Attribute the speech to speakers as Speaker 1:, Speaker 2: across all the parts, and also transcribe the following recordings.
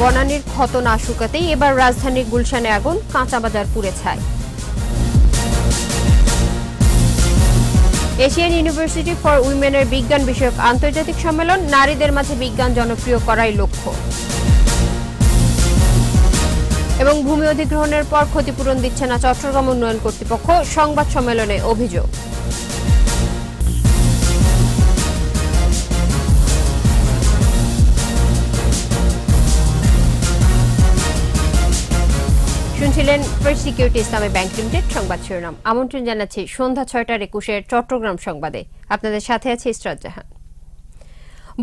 Speaker 1: বনানীর ক্ষত না শুকাতেই এবার রাজধানীর গুলশানে আগুন কাঁচাবাজার পুড়ে ছায় এশিয়ান ইউনিভার্সিটি ফর উইমেনের বিজ্ঞান বিষয়ক আন্তর্জাতিক সম্মেলন নারীদের মাঝে বিজ্ঞান জনপ্রিয় করাই লক্ষ্য এবং ভূমি অধিগ্রহণের পর ক্ষতিপূরণ দিচ্ছে না চট্টগ্রাম উন্নয়ন কর্তৃপক্ষ সংবাদ সম্মেলনে অভিযোগ ছিলেন First security Islami bank limited সংবাদ শিরোনাম আমন্ত্রণ জানাচ্ছি সন্ধ্যা ছয়টার একুশের চট্টগ্রাম সংবাদে আপনাদের সাথে আছে ইসরাত জাহান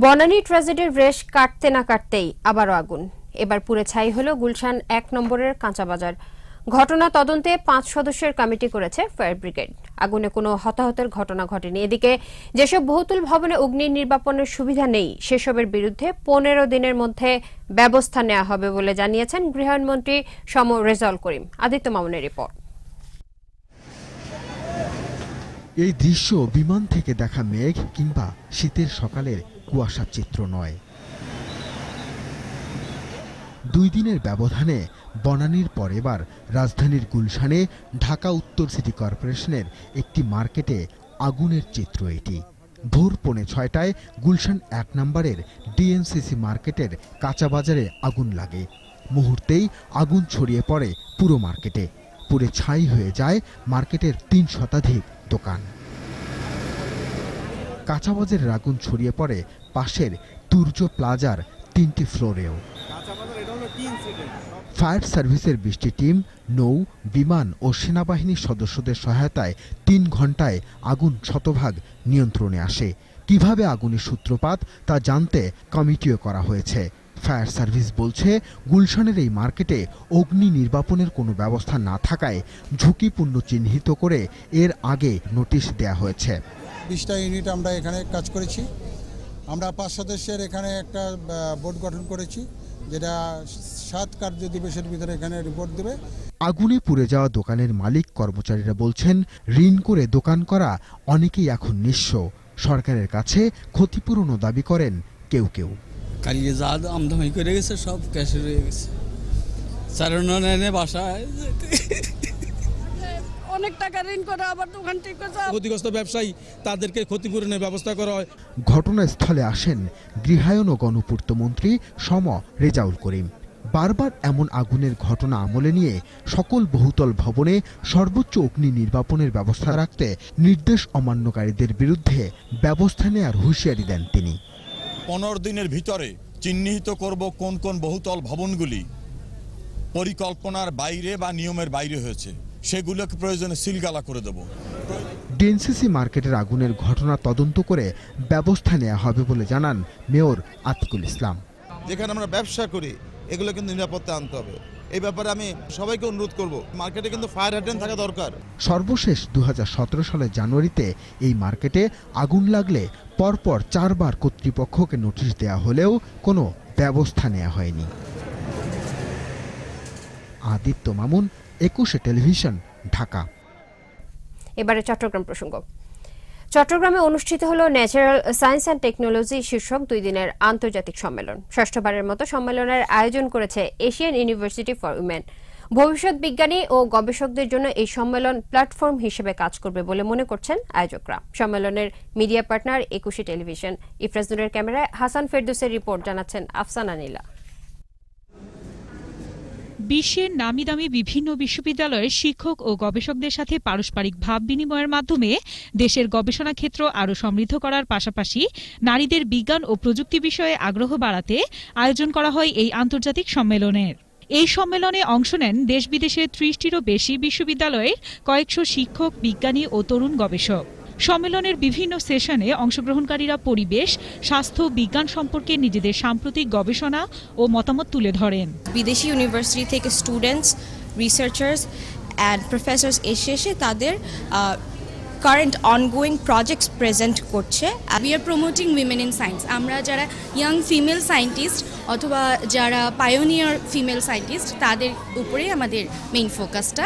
Speaker 1: বনানী ট্র্যাজেডির রেশ কাটতে না কাটতেই আবারও আগুন এবার পুরে ছাই হল গুলশান এক নম্বরের কাঁচাবাজার ঘটনা তদন্তে পাঁচ সদস্যের কমিটি করেছে ফায়ার ব্রিগেড আগুনে কোনো হতাহতের ঘটনা ঘটেনি এদিকে যেসব বহুতল ভবনে অগ্নি নির্বাপনের সুবিধা নেই সেসবের বিরুদ্ধে পনেরো দিনের মধ্যে ব্যবস্থা নেওয়া হবে বলে জানিয়েছেন গৃহমন্ত্রী সম রেজল করিম আদিত্য মামুনের রিপোর্ট
Speaker 2: এই দৃশ্য বিমান থেকে দেখা মেঘ কিংবা শীতের সকালের কুয়াশা চিত্র নয় দুই দিনের ব্যবধানে বনানীর পর এবার রাজধানীর গুলশানে ঢাকা উত্তর সিটি কর্পোরেশনের একটি মার্কেটে আগুনের চিত্র এটি ভোর পৌনে ছয়টায় গুলশান এক নম্বরের ডিএমসিসি মার্কেটের কাঁচা বাজারে আগুন লাগে মুহূর্তেই আগুন ছড়িয়ে পড়ে পুরো মার্কেটে পুরে ছাই হয়ে যায় মার্কেটের তিন শতাধিক দোকান কাঁচাবাজারের আগুন ছড়িয়ে পড়ে পাশের তুর্য প্লাজার তিনটি ফ্লোরেও ফায়ার সার্ভিসের বৃষ্টি টিম নৌ বিমান ও সেনাবাহিনীর সদস্যদের সহায়তায় তিন ঘন্টায় আগুন শতভাগ নিয়ন্ত্রণে আসে কিভাবে আগুনের সূত্রপাত তা জানতে কমিটিও করা হয়েছে ফায়ার সার্ভিস বলছে গুলশানের এই মার্কেটে অগ্নি নির্বাপনের কোনো ব্যবস্থা না থাকায় ঝুঁকিপূর্ণ চিহ্নিত করে এর আগে নোটিশ দেয়া হয়েছে বিশটা ইউনিট আমরা এখানে কাজ করেছি আমরা পাঁচ সদস্যের এখানে একটা বোর্ড গঠন করেছি যেটা সাত কার্য দিবসের ভিতরে এখানে রিপোর্ট দেবে আগুনে পুড়ে যাওয়া দোকানের মালিক কর্মচারীরা বলছেন ঋণ করে দোকান করা অনেকেই এখন নিঃস্ব সরকারের কাছে ক্ষতিপূরণও দাবি করেন কেউ কেউ কালকে যা আমদামি করে গেছে সব ক্যাশে রয়ে গেছে চারণ বাসায়
Speaker 1: অনেক টাকা ঋণ করে আবার
Speaker 2: দোকান ঠিক ক্ষতিগ্রস্ত ব্যবসায়ী তাদেরকে ক্ষতিপূরণের ব্যবস্থা করা হয় ঘটনাস্থলে আসেন গৃহায়ন ও গণপূর্ত মন্ত্রী সম রেজাউল করিম বারবার এমন আগুনের ঘটনা আমলে নিয়ে সকল বহুতল ভবনে সর্বোচ্চ অগ্নি নির্বাপনের ব্যবস্থা রাখতে নির্দেশ অমান্যকারীদের বিরুদ্ধে ব্যবস্থা নেয়ার হুঁশিয়ারি দেন তিনি পনেরো দিনের ভিতরে চিহ্নিত করব কোন কোন বহুতল ভবনগুলি পরিকল্পনার বাইরে বা নিয়মের বাইরে হয়েছে সেগুলোকে প্রয়োজনে সিলগালা করে দেব ডিএনসিসি মার্কেটের আগুনের ঘটনা তদন্ত করে ব্যবস্থা নেওয়া হবে বলে জানান মেয়র আতিকুল ইসলাম যেখানে আমরা ব্যবসা করি এগুলো কিন্তু নিরাপত্তা আনতে হবে এই ব্যাপারে আমি সবাইকে অনুরোধ করব মার্কেটে কিন্তু ফায়ার হ্যাডেন থাকা দরকার সর্বশেষ দু সালের জানুয়ারিতে এই মার্কেটে আগুন লাগলে পরপর চারবার কর্তৃপক্ষকে নোটিশ দেয়া হলেও কোনো ব্যবস্থা নেওয়া হয়নি আদিত্য মামুন একুশে টেলিভিশন ঢাকা
Speaker 1: এবারে চট্টগ্রাম প্রসঙ্গ চট্টগ্রামে অনুষ্ঠিত হল ন্যাচারাল সায়েন্স অ্যান্ড টেকনোলজি শীর্ষক দুই দিনের আন্তর্জাতিক সম্মেলন ষষ্ঠবারের মতো সম্মেলনের আয়োজন করেছে এশিয়ান ইউনিভার্সিটি ফর উইমেন ভবিষ্যৎ বিজ্ঞানী ও গবেষকদের জন্য এই সম্মেলন প্ল্যাটফর্ম হিসেবে কাজ করবে বলে মনে করছেন আয়োজকরা সম্মেলনের মিডিয়া পার্টনার একুশে টেলিভিশন ইফরাজনুরের ক্যামেরায় হাসান ফেরদুসের রিপোর্ট জানাচ্ছেন আফসানা নীলা
Speaker 3: বিশ্বের নামি দামি বিভিন্ন বিশ্ববিদ্যালয়ের শিক্ষক ও গবেষকদের সাথে পারস্পরিক ভাব বিনিময়ের মাধ্যমে দেশের গবেষণা ক্ষেত্র আরও সমৃদ্ধ করার পাশাপাশি নারীদের বিজ্ঞান ও প্রযুক্তি বিষয়ে আগ্রহ বাড়াতে আয়োজন করা হয় এই আন্তর্জাতিক সম্মেলনের এই সম্মেলনে অংশ নেন দেশ বিদেশের ত্রিশটিরও বেশি বিশ্ববিদ্যালয়ের কয়েকশো শিক্ষক বিজ্ঞানী ও তরুণ গবেষক সম্মেলনের বিভিন্ন সেশনে অংশগ্রহণকারীরা পরিবেশ স্বাস্থ্য বিজ্ঞান সম্পর্কে নিজেদের সাম্প্রতিক গবেষণা ও মতামত তুলে ধরেন বিদেশি ইউনিভার্সিটি থেকে স্টুডেন্টস রিসার্চার্স অ্যান্ড প্রফেসর্স এসে এসে তাদের কারেন্ট অনগোয়িং প্রজেক্টস প্রেজেন্ট করছে we are promoting women in science আমরা যারা ইয়াং ফিমেল সায়েন্টিস্ট অথবা যারা পায়োনিয়ার ফিমেল সায়েন্টিস্ট তাদের উপরেই আমাদের মেইন ফোকাসটা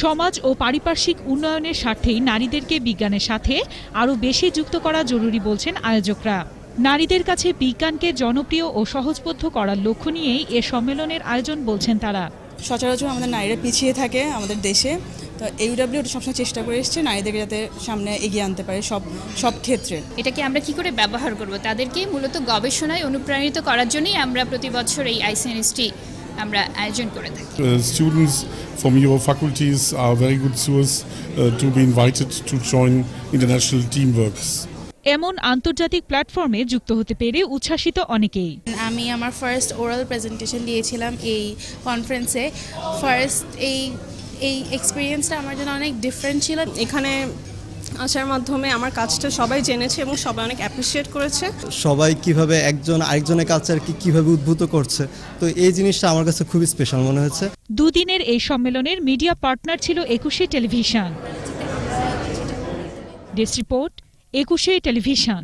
Speaker 3: সমাজ ও পারিপার্শ্বিক উন্নয়নের স্বার্থেই নারীদেরকে বিজ্ঞানের সাথে আরও বেশি যুক্ত করা জরুরি বলছেন আয়োজকরা নারীদের কাছে বিজ্ঞানকে জনপ্রিয় ও সহজবদ্ধ করার লক্ষ্য নিয়েই এ সম্মেলনের আয়োজন বলছেন তারা সচরাচর আমাদের নারীরা পিছিয়ে থাকে আমাদের দেশে তো এইউডাব্লিউ সবসময় চেষ্টা করে এসছে নারীদেরকে যাতে সামনে এগিয়ে আনতে পারে সব সব ক্ষেত্রে এটাকে আমরা কি করে ব্যবহার করব তাদেরকে মূলত
Speaker 1: গবেষণায় অনুপ্রাণিত করার জন্যই আমরা প্রতি বছর এই আইসিএনএসটি আমরা আয়োজন করে থাকি students uh, from your faculties are very good source uh, to be invited to join international works
Speaker 3: এমন আন্তর্জাতিক প্ল্যাটফর্মে যুক্ত হতে পেরে উচ্ছ্বাসিত অনেকেই আমি আমার ফার্স্ট ওরাল প্রেজেন্টেশন দিয়েছিলাম এই কনফারেন্সে ফার্স্ট এই এই এক্সপিরিয়েন্সটা আমার জন্য অনেক ডিফারেন্ট ছিল এখানে আসার মাধ্যমে আমার কাজটা সবাই জেনেছে এবং সবাই অনেক অ্যাপ্রিসিয়েট করেছে সবাই
Speaker 2: কিভাবে একজন আরেকজনের কি কিভাবে উদ্ভূত করছে তো এই জিনিসটা আমার কাছে খুবই স্পেশাল মনে
Speaker 3: হয়েছে দুদিনের এই সম্মেলনের মিডিয়া পার্টনার ছিল একুশে টেলিভিশন ডিস রিপোর্ট একুশে টেলিভিশন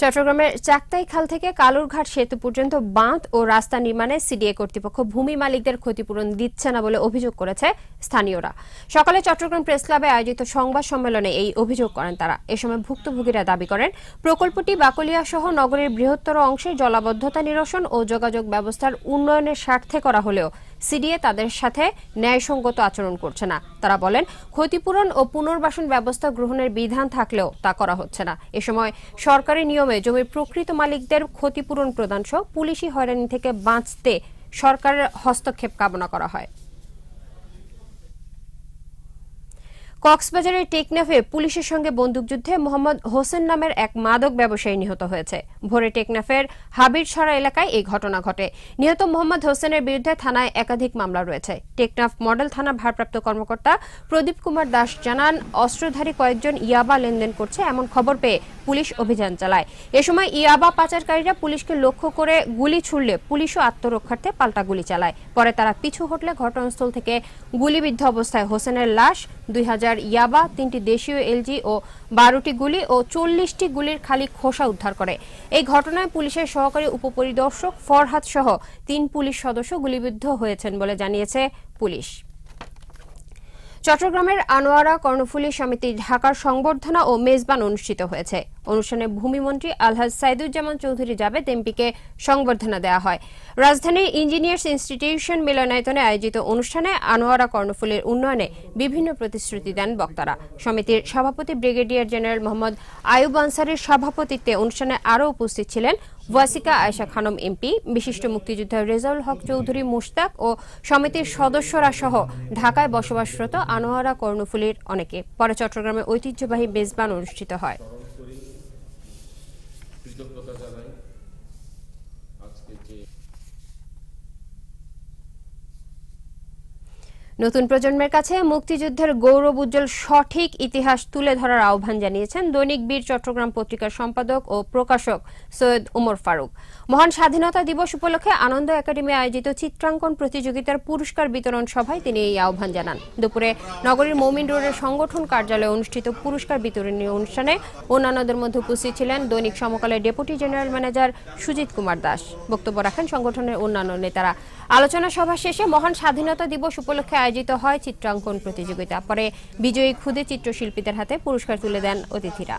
Speaker 1: চট্টগ্রামের চাকতাই খাল থেকে কালুরঘাট সেতু পর্যন্ত বাঁধ ও রাস্তা নির্মাণে সিডিএ কর্তৃপক্ষ ভূমি মালিকদের ক্ষতিপূরণ দিচ্ছে না বলে অভিযোগ করেছে স্থানীয়রা সকালে চট্টগ্রাম প্রেস ক্লাবে আয়োজিত সংবাদ সম্মেলনে এই অভিযোগ করেন তারা এ সময় ভুক্তভোগীরা দাবি করেন প্রকল্পটি বাকলিয়া সহ নগরের বৃহত্তর অংশে জলাবদ্ধতা নিরসন ও যোগাযোগ ব্যবস্থার উন্নয়নের স্বার্থে করা হলেও সিডিএ তাদের সাথে ন্যায়সঙ্গত আচরণ করছে না তারা বলেন ক্ষতিপূরণ ও পুনর্বাসন ব্যবস্থা গ্রহণের বিধান থাকলেও তা করা হচ্ছে না এ সময় সরকারি নিয়মে জমির প্রকৃত মালিকদের ক্ষতিপূরণ প্রদানসহ পুলিশি হয়রানি থেকে বাঁচতে সরকারের হস্তক্ষেপ কামনা করা হয় কক্সবাজারের টেকনাফে পুলিশের সঙ্গে বন্দুকযুদ্ধে মোহাম্মদ হোসেন নামের এক মাদক ব্যবসায়ী নিহত হয়েছে ভোরে টেকনাফের হাবিরছড়া এলাকায় এই ঘটনা ঘটে নিহত মোহাম্মদ হোসেনের বিরুদ্ধে থানায় একাধিক মামলা রয়েছে টেকনাফ মডেল থানা ভারপ্রাপ্ত কর্মকর্তা প্রদীপ কুমার দাস জানান অস্ত্রধারী কয়েকজন ইয়াবা লেনদেন করছে এমন খবর পেয়ে পুলিশ অভিযান চালায় এ সময় ইয়াবা পাচারকারীরা পুলিশকে লক্ষ্য করে গুলি ছুড়লে পুলিশও আত্মরক্ষার্থে পাল্টা গুলি চালায় পরে তারা পিছু হটলে ঘটনাস্থল থেকে গুলিবিদ্ধ অবস্থায় হোসেনের লাশ দুই হাজার ইয়াবা তিনটি দেশীয় এলজি ও বারোটি গুলি ও চল্লিশটি গুলির খালি খোসা উদ্ধার করে এই ঘটনায় পুলিশের সহকারী উপপরিদর্শক ফরহাদ সহ তিন পুলিশ সদস্য গুলিবিদ্ধ হয়েছেন বলে জানিয়েছে পুলিশ চট্টগ্রামের আনোয়ারা কর্ণফুলী সমিতি ঢাকার সংবর্ধনা ও মেজবান অনুষ্ঠিত হয়েছে অনুষ্ঠানে ভূমিমন্ত্রী আলহাজ সাইদুজ্জামান চৌধুরী জাবেদ এমপিকে সংবর্ধনা দেওয়া হয় রাজধানীর ইঞ্জিনিয়ার্স ইনস্টিটিউশন মিলনায়তনে আয়োজিত অনুষ্ঠানে আনোয়ারা কর্ণফুলের উন্নয়নে বিভিন্ন প্রতিশ্রুতি দেন বক্তারা সমিতির সভাপতি ব্রিগেডিয়ার জেনারেল মোহাম্মদ আয়ুব আনসারের সভাপতিত্বে অনুষ্ঠানে আরও উপস্থিত ছিলেন ওয়াসিকা আয়শা খানম এমপি বিশিষ্ট মুক্তিযোদ্ধা রেজাউল হক চৌধুরী মুশতাক ও সমিতির সদস্যরা সহ ঢাকায় বসবাসরত আনোয়ারা কর্ণফুলের অনেকে পরে চট্টগ্রামে ঐতিহ্যবাহী মেজবান অনুষ্ঠিত হয়
Speaker 2: 一言だな
Speaker 1: নতুন প্রজন্মের কাছে মুক্তিযুদ্ধের গৌরব উজ্জ্বল সঠিক ইতিহাস তুলে ধরার আহ্বান জানিয়েছেন দৈনিক বীর চট্টগ্রাম পত্রিকার সম্পাদক ও প্রকাশক সৈয়দ উমর ফারুক মহান স্বাধীনতা দিবস উপলক্ষে আনন্দ একাডেমি আয়োজিত চিত্রাঙ্কন প্রতিযোগিতার পুরস্কার বিতরণ সভায় তিনি এই আহ্বান জানান দুপুরে নগরীর মৌমিন রোডের সংগঠন কার্যালয়ে অনুষ্ঠিত পুরস্কার বিতরণী অনুষ্ঠানে অন্যান্যদের মধ্যে উপস্থিত ছিলেন দৈনিক সমকালের deputy general manager Sujit Kumar Das বক্তব্য রাখেন সংগঠনের অন্যান্য নেতারা আলোচনা সভা শেষে মহান স্বাধীনতা দিবস উপলক্ষে আয়োজিত হয় চিত্রাঙ্কন প্রতিযোগিতা পরে বিজয়ী ক্ষুদে চিত্রশিল্পীদের হাতে পুরস্কার তুলে দেন অতিথিরা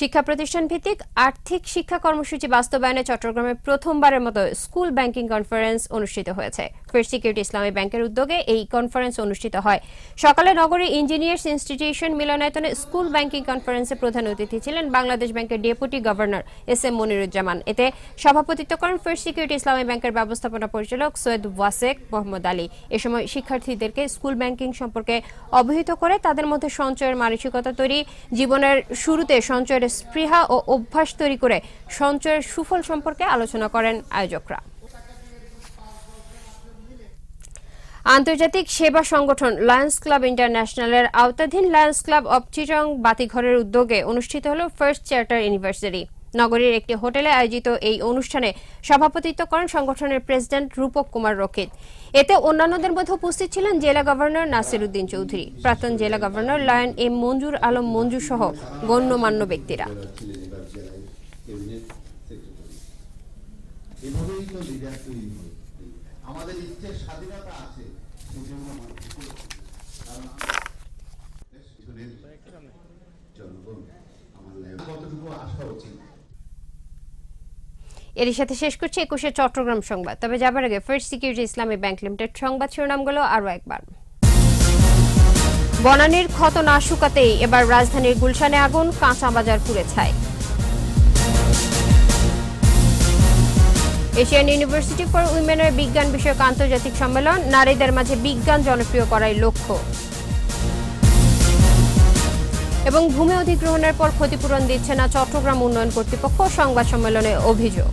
Speaker 1: শিক্ষা প্রতিষ্ঠান ভিত্তিক আর্থিক শিক্ষা কর্মসূচি বাস্তবায়নে চট্টগ্রামে প্রথমবারের মতো স্কুল ব্যাংকিং কনফারেন্স অনুষ্ঠিত হয়েছে সফটওয়্যার সিকিউরিটি ইসলামী ব্যাংকের উদ্যোগে এই কনফারেন্স অনুষ্ঠিত হয় সকালে নগরী ইঞ্জিনিয়ার্স ইনস্টিটিউশন মিলনায়তনে স্কুল ব্যাংকিং কনফারেন্সে প্রধান অতিথি ছিলেন বাংলাদেশ ব্যাংকের deputy governor S M Moniruzzaman এতে সভাপতিত্ব করেন ফার্স্ট সিকিউরিটি ইসলামী ব্যাংকের ব্যবস্থাপনা পরিচালক সৈয়দ ওয়াসেক মোহাম্মদ আলী এ সময় শিক্ষার্থীদেরকে স্কুল ব্যাংকিং সম্পর্কে অবহিত করে তাদের মধ্যে সঞ্চয়ের মানসিকতা তৈরি জীবনের শুরুতে সঞ্চয়ের স্পৃহা ও অভ্যাস তৈরি করে সঞ্চয়ের সুফল সম্পর্কে আলোচনা করেন আয়োজকরা আন্তর্জাতিক সেবা সংগঠন লায়ন্স ক্লাব ইন্টারন্যাশনালের আওতাধীন লায়ন্স ক্লাব অব চিটং বাতিঘরের উদ্যোগে অনুষ্ঠিত হল ফার্স্ট চার্টার ইউনিভার্সিটি নগরীর একটি হোটেলে আয়োজিত এই অনুষ্ঠানে সভাপতিত্ব করেন সংগঠনের প্রেসিডেন্ট রূপক কুমার রকিত এতে অন্যান্যদের মধ্যে উপস্থিত ছিলেন জেলা গভর্নর নাসির উদ্দিন চৌধুরী প্রাক্তন জেলা governor lion M Manzur Alam Manju সহ গণ্যমান্য ব্যক্তিরা
Speaker 2: এভাবেই তো লিডার তৈরি হয় আমাদের ইচ্ছের স্বাধীনতা আছে
Speaker 1: এর সাথে শেষ করছি একুশে চট্টগ্রাম সংবাদ তবে যাবার আগে first security Islami bank limited সংবাদ শিরোনামগুলো আরও একবার বনানীর ক্ষত না শুকাতেই এবার রাজধানীর গুলশানে আগুন কাঁচা বাজার পুড়ে ছায় এশিয়ান ইউনিভার্সিটি ফর উইমেনের বিজ্ঞান বিষয়ক আন্তর্জাতিক সম্মেলন নারীদের মাঝে বিজ্ঞান জনপ্রিয় করাই লক্ষ্য এবং ভূমি অধিগ্রহণের পর ক্ষতিপূরণ দিচ্ছে না চট্টগ্রাম উন্নয়ন কর্তৃপক্ষ সংবাদ সম্মেলনে অভিযোগ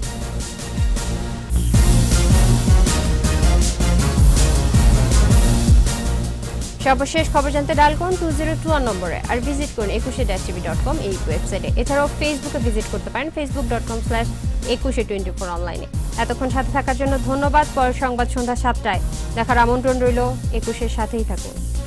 Speaker 1: সর্বশেষ খবর জানতে ডাল করুন টু জিরো টু ওয়ান নম্বরে আর ভিজিট করুন একুশে ড্যাশ টিভি ডট কম এই ওয়েবসাইটে এছাড়াও ফেসবুকে ভিজিট করতে পারেন Facebook dot com slash Ekushey twenty four অনলাইনে এতক্ষণ সাথে থাকার জন্য ধন্যবাদ পরের সংবাদ সন্ধ্যা সাতটায় দেখার আমন্ত্রণ রইল একুশের সাথেই থাকুন